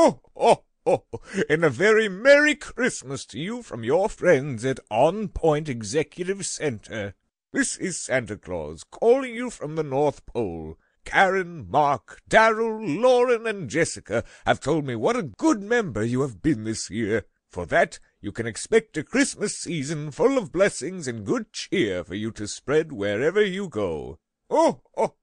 Oh, oh, oh! and oh. a very Merry Christmas to you from your friends at On Point Executive Center. This is Santa Claus calling you from the North Pole. Karen, Mark, Daryl, Lauren, and Jessica have told me what a good member you have been this year. For that, you can expect a Christmas season full of blessings and good cheer for you to spread wherever you go. Oh, oh,